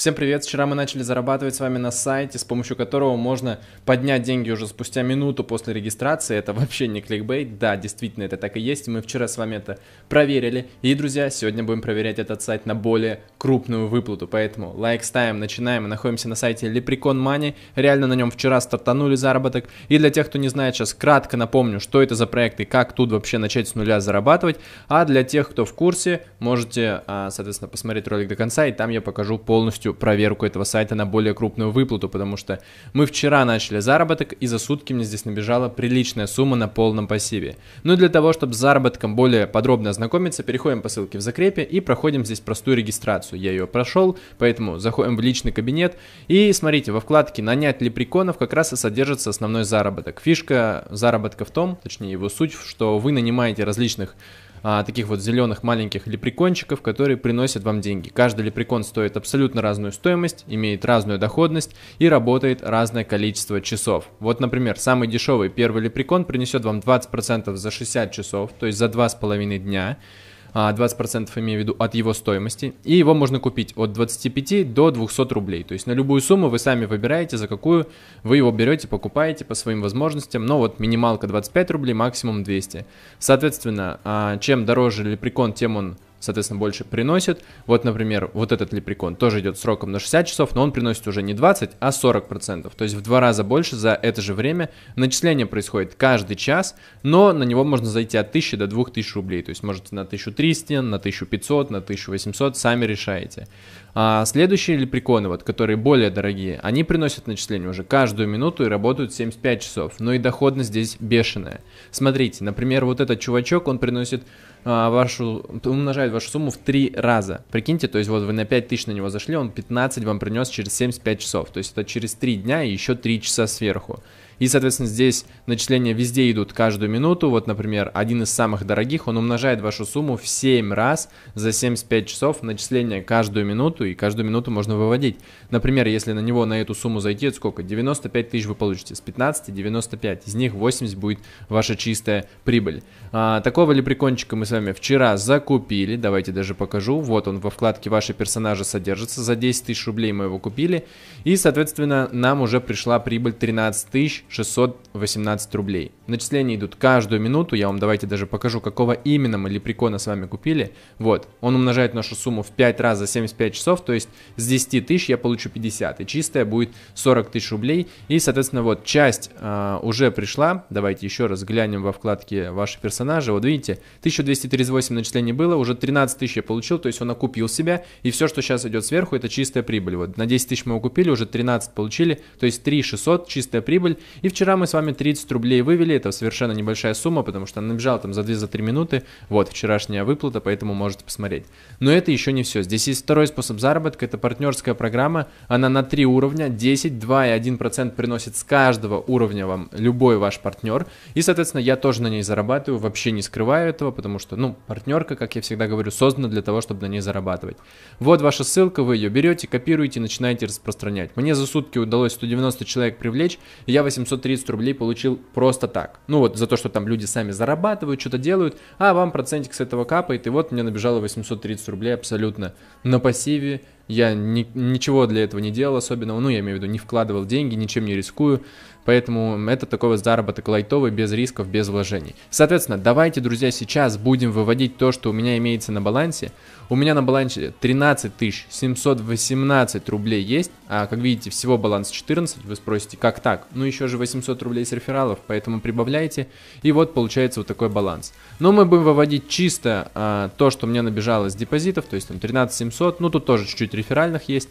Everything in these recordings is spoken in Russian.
Всем привет! Вчера мы начали зарабатывать с вами на сайте, с помощью которого можно поднять деньги уже спустя минуту после регистрации. Это вообще не кликбейт. Да, действительно, это так и есть. Мы вчера с вами это проверили. И, друзья, сегодня будем проверять этот сайт на более крупную выплату. Поэтому лайк ставим, начинаем. находимся на сайте Leprechaun Money. Реально на нем вчера стартанули заработок. И для тех, кто не знает, сейчас кратко напомню, что это за проект и как тут вообще начать с нуля зарабатывать. А для тех, кто в курсе, можете, а, соответственно, посмотреть ролик до конца, и там я покажу полностью полностью проверку этого сайта на более крупную выплату, потому что мы вчера начали заработок, и за сутки мне здесь набежала приличная сумма на полном пассиве. Ну и для того, чтобы с заработком более подробно ознакомиться, переходим по ссылке в закрепе и проходим здесь простую регистрацию. Я ее прошел, поэтому заходим в личный кабинет, и смотрите, во вкладке «Нанять лепреконов» как раз и содержится основной заработок. Фишка заработка в том, точнее его суть, что вы нанимаете различных а, таких вот зеленых маленьких лепрекончиков, которые приносят вам деньги. Каждый лепрекон стоит абсолютно разную стоимость, имеет разную доходность и работает разное количество часов. Вот, например, самый дешевый первый лепрекон принесет вам 20% за 60 часов, то есть за 2,5 дня. 20% а, имею в виду от его стоимости, и его можно купить от 25 до 200 рублей, то есть на любую сумму вы сами выбираете, за какую вы его берете, покупаете по своим возможностям, но вот минималка 25 рублей, максимум 200. Соответственно, а, чем дороже лепрекон, тем он соответственно, больше приносит. Вот, например, вот этот лепрекон тоже идет сроком на 60 часов, но он приносит уже не 20, а 40%. процентов. То есть в два раза больше за это же время. Начисление происходит каждый час, но на него можно зайти от 1000 до 2000 рублей. То есть можете на 1300, на 1500, на 1800, сами решаете. А следующие лепреконы, вот, которые более дорогие, они приносят начисление уже каждую минуту и работают 75 часов. Но и доходность здесь бешеная. Смотрите, например, вот этот чувачок, он приносит а, вашу, умножает вашу сумму в 3 раза. Прикиньте, то есть вот вы на 5 тысяч на него зашли, он 15 вам принес через 75 часов. То есть это через 3 дня и еще 3 часа сверху. И, соответственно, здесь начисления везде идут каждую минуту. Вот, например, один из самых дорогих, он умножает вашу сумму в 7 раз за 75 часов начисления каждую минуту, и каждую минуту можно выводить. Например, если на него, на эту сумму зайти, это сколько? 95 тысяч вы получите. С 15 95. Из них 80 будет ваша чистая прибыль. А, такого прикончика мы с вами вчера закупили. Давайте даже покажу. Вот он во вкладке «Ваши персонажи» содержится. За 10 тысяч рублей мы его купили. И, соответственно, нам уже пришла прибыль 13 тысяч 618 рублей. Начисления идут каждую минуту, я вам давайте даже покажу, какого именно мы лепрекона с вами купили. Вот, он умножает нашу сумму в 5 раз за 75 часов, то есть с 10 тысяч я получу 50, и чистая будет 40 тысяч рублей. И, соответственно, вот часть э, уже пришла, давайте еще раз глянем во вкладке ваши персонажи. Вот видите, 1238 начислений было, уже 13 тысяч я получил, то есть он окупил себя, и все, что сейчас идет сверху, это чистая прибыль. Вот на 10 тысяч мы окупили, уже 13 получили, то есть 3 600 чистая прибыль, и вчера мы с вами 30 рублей вывели, это совершенно небольшая сумма, потому что она набежала там за 2-3 минуты, вот, вчерашняя выплата, поэтому можете посмотреть. Но это еще не все. Здесь есть второй способ заработка, это партнерская программа, она на три уровня, 10, 2 и 1% процент приносит с каждого уровня вам любой ваш партнер, и, соответственно, я тоже на ней зарабатываю, вообще не скрываю этого, потому что, ну, партнерка, как я всегда говорю, создана для того, чтобы на ней зарабатывать. Вот ваша ссылка, вы ее берете, копируете, начинаете распространять. Мне за сутки удалось 190 человек привлечь, и я 800 730 рублей получил просто так. Ну вот за то, что там люди сами зарабатывают, что-то делают, а вам процентик с этого капает, и вот мне набежало 830 рублей абсолютно на пассиве, я ни, ничего для этого не делал особенного, ну, я имею в виду, не вкладывал деньги, ничем не рискую, поэтому это такой вот заработок лайтовый, без рисков, без вложений. Соответственно, давайте, друзья, сейчас будем выводить то, что у меня имеется на балансе. У меня на балансе 13 718 рублей есть, а, как видите, всего баланс 14, вы спросите, как так? Ну, еще же 800 рублей с рефералов, поэтому прибавляйте, и вот получается вот такой баланс. Но мы будем выводить чисто а, то, что мне набежало с депозитов, то есть там 13 700, ну, тут тоже чуть-чуть реферальных есть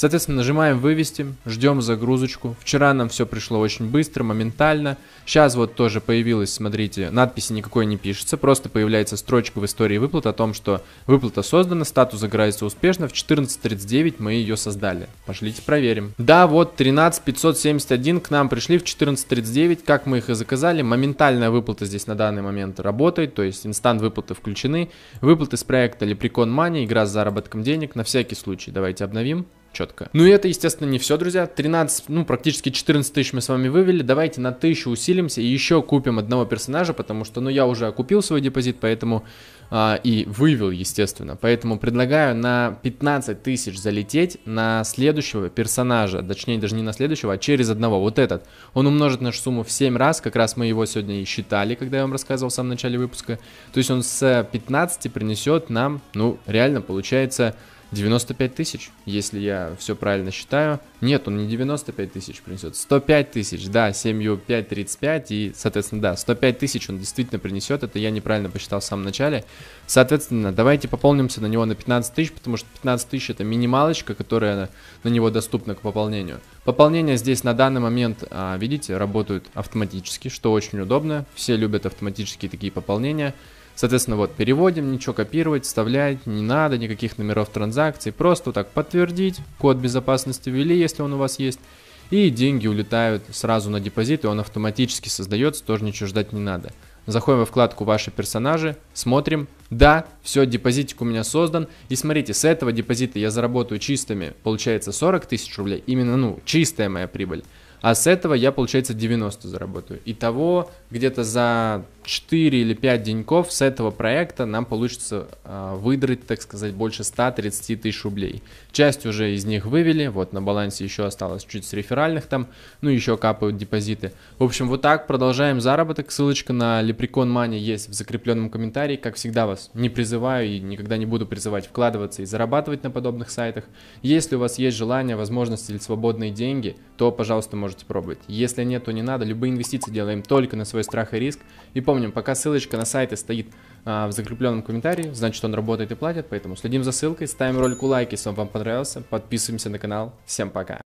Соответственно, нажимаем «Вывести», ждем загрузочку. Вчера нам все пришло очень быстро, моментально. Сейчас вот тоже появилась, смотрите, надписи никакой не пишется, просто появляется строчка в истории выплат о том, что выплата создана, статус загорается успешно, в 14.39 мы ее создали. Пошлите проверим. Да, вот 13571 к нам пришли в 14.39, как мы их и заказали. Моментальная выплата здесь на данный момент работает, то есть инстант выплаты включены. Выплаты с проекта Лепрекон Money, игра с заработком денег, на всякий случай давайте обновим четко. Ну и это, естественно, не все, друзья. 13, ну, практически 14 тысяч мы с вами вывели. Давайте на 1000 усилимся и еще купим одного персонажа, потому что, ну, я уже купил свой депозит, поэтому... А, и вывел, естественно. Поэтому предлагаю на 15 тысяч залететь на следующего персонажа. Точнее, даже не на следующего, а через одного. Вот этот. Он умножит нашу сумму в 7 раз. Как раз мы его сегодня и считали, когда я вам рассказывал в самом начале выпуска. То есть он с 15 принесет нам, ну, реально получается... 95 тысяч, если я все правильно считаю. Нет, он не 95 тысяч принесет, 105 тысяч, да, 7 5, 35 и, соответственно, да, 105 тысяч он действительно принесет, это я неправильно посчитал в самом начале. Соответственно, давайте пополнимся на него на 15 тысяч, потому что 15 тысяч это минималочка, которая на него доступна к пополнению. Пополнение здесь на данный момент, а, видите, работают автоматически, что очень удобно, все любят автоматические такие пополнения. Соответственно, вот переводим, ничего копировать, вставлять не надо, никаких номеров транзакций, просто вот так подтвердить, код безопасности ввели, если он у вас есть, и деньги улетают сразу на депозит, и он автоматически создается, тоже ничего ждать не надо. Заходим во вкладку «Ваши персонажи», смотрим. Да, все, депозитик у меня создан. И смотрите, с этого депозита я заработаю чистыми, получается, 40 тысяч рублей. Именно, ну, чистая моя прибыль. А с этого я, получается, 90 заработаю. Итого где-то за 4 или 5 деньков с этого проекта нам получится э, выдрать, так сказать, больше 130 тысяч рублей. Часть уже из них вывели, вот на балансе еще осталось чуть с реферальных там, ну еще капают депозиты. В общем, вот так продолжаем заработок, ссылочка на Лепрекон Мани есть в закрепленном комментарии. Как всегда вас не призываю и никогда не буду призывать вкладываться и зарабатывать на подобных сайтах. Если у вас есть желание, возможности или свободные деньги, то, пожалуйста, можете пробовать. Если нет, то не надо, любые инвестиции делаем только на свой страх и риск. И помните, Помним, пока ссылочка на сайты стоит а, в закрепленном комментарии, значит он работает и платит, поэтому следим за ссылкой, ставим ролику лайк, если он вам понравился, подписываемся на канал. Всем пока!